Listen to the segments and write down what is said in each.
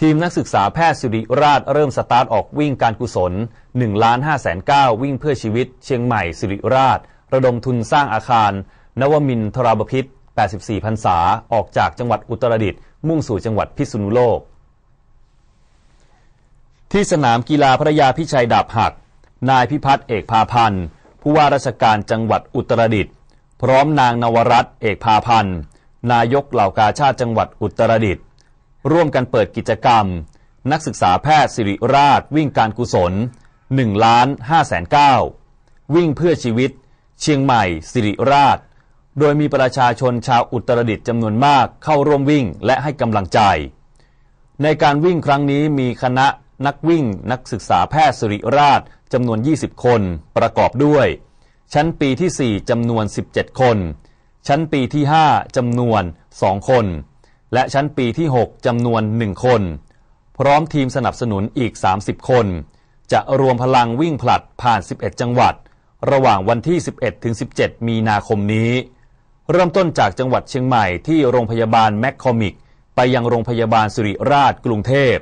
ทีมนักศึกษาแพทย์สุริราช เริ่มสตาร์ทออกวิ่งการกุศล1ล้าน5แสนาวิ่งเพื่อชีวิตเชียงใหม่สุริราช ระดมทุนสร้างอาคาร นวมินทราบพิษ 84พรรษา ออกจากจังหวัดอุตรดิตถ์มุ่งสู่จังหวัดพิษณุโลก ที่สนามกีฬาพระยาพิชัยดาบหัก นายพิพัฒน์เอกพาพันธ์ ผู้ว่าราชการจังหวัดอุตรดิตถ์พร้อมนางนวรัตน์เอกพาพันธ์นายกเหล่ากาชาติจังหวัดอุตรดิตถ์ร่วมกันเปิดกิจกรรม นักศึกษาแพทย์สิริราช วิ่งการกุศล1ล้าน5แสนาวิ่งเพื่อชีวิต เชียงใหม่สิริราช โดยมีประชาชนชาวอุตรดิตถ์จำนวนมากเข้าร่วมวิ่งและให้กำลังใจ ในการวิ่งครั้งนี้มีคณะนักวิ่งนักศึกษาแพทย์สิริราชจำนวน 20 คนประกอบด้วย ชั้นปีที่ 4จำนวน 17 คน ชั้นปีที่5จำนวน 2 คนและชั้นปีที่ 6จำนวน1คน พร้อมทีมสนับสนุนอีก 30 คน จะรวมพลังวิ่งผลัดผ่าน 11 จังหวัด ระหว่างวันที่ 11 ถึง 17 มีนาคมนี้ เริ่มต้นจากจังหวัดเชียงใหม่ที่โรงพยาบาลแมคคอมิก ไปยังโรงพยาบาลสุริราชกรุงเทพ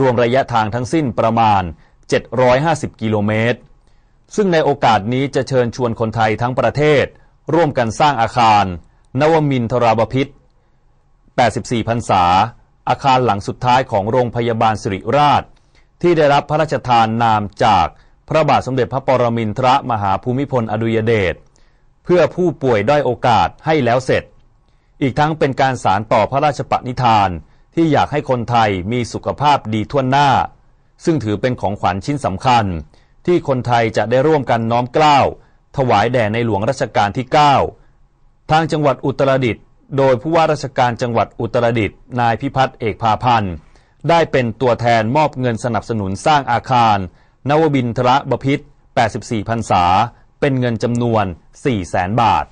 รวมระยะทางทั้งสิ้นประมาณ 750กิโลเมตรซึ่งในโอกาสนี้จะเชิญชวนคนไทยทั้งประเทศ ร่วมกันสร้างอาคาร นวมินทราบพิษ84พรรษา อาคารหลังสุดท้ายของโรงพยาบาลสิริราช ที่ได้รับพระราชทานนามจากพระบาทสมเด็จพระปรมินทรมหาภูมิพล อดุยเดชเพื่อผู้ป่วยด้อยโอกาสให้แล้วเสร็จ อีกทั้งเป็นการสารต่อพระราชปณิธานที่อยากให้คนไทยมีสุขภาพดีทั่วหน้า ซึ่งถือเป็นของขวัญชิ้นสำคัญ ที่คนไทยจะได้ร่วมกันน้อมเกล้าถวายแด่ในหลวงรัชกาลที่ 9ทางจังหวัดอุตรดิตถ์โดยผู้ว่าราชการจังหวัดอุตรดิตถ์นายพิพัฒน์เอกพาพันธ์ได้เป็นตัวแทนมอบเงินสนับสนุนสร้างอาคาร นวบินทระบพิษ 84พรรษาเป็นเงินจำนวน 4 0 0 0 0 0บาท